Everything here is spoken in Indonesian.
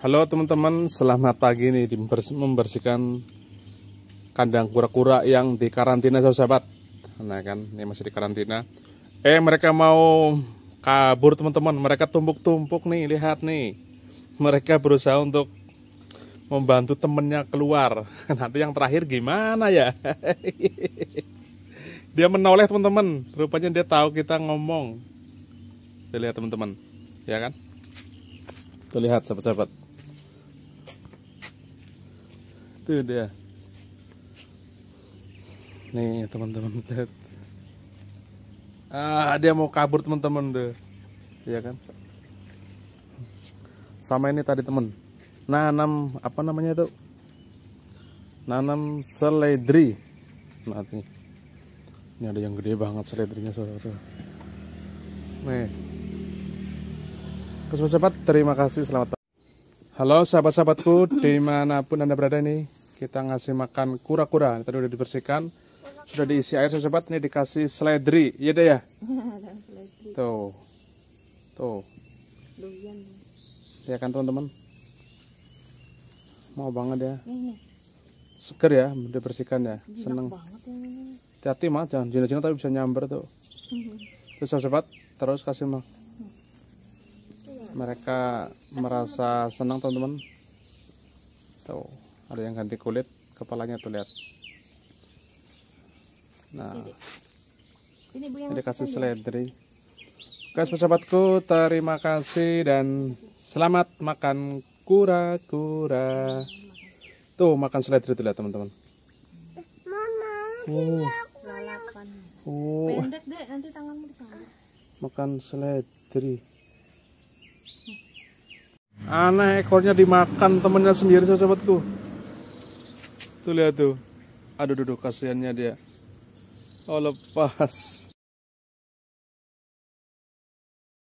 Halo teman-teman, selamat pagi nih membersihkan kandang kura-kura yang di karantina sahabat. Nah kan, ini masih di karantina. Eh mereka mau kabur teman-teman, mereka tumpuk-tumpuk nih, lihat nih. Mereka berusaha untuk membantu temennya keluar. Nanti yang terakhir gimana ya? dia menoleh teman-teman, rupanya dia tahu kita ngomong. Kita lihat teman-teman, ya kan? Tuh lihat sahabat-sahabat. Itu dia. Nih teman-teman lihat. Ah dia mau kabur teman-teman deh. Iya kan? Sama ini tadi teman. Nanam apa namanya itu? Nanam seledri. nanti ini. ada yang gede banget seledrinya saudara. Nih. Terus sahabat, terima kasih selamat. Halo sahabat-sahabatku dimanapun anda berada nih kita ngasih makan kura-kura tadi udah dibersihkan sudah diisi air sobat ini dikasih seledri iya deh ya tuh tuh ya kan teman-teman mau banget ya iya. seger ya udah bersihkan ya seneng ya. hati-hati mah jangan jinak jinak tapi bisa nyamber tuh mhm. terus sobat terus kasih mah mhm. mereka merasa senang teman-teman tuh ada yang ganti kulit kepalanya tuh lihat nah ini kasih ya? seledri Guys, sahabatku terima kasih dan selamat makan kura-kura tuh makan seledri tuh lihat teman-teman oh. oh. makan seledri aneh ekornya dimakan temennya sendiri sahabatku Tuh lihat tuh. Aduh, duduk kasihannya dia. Oh, lepas.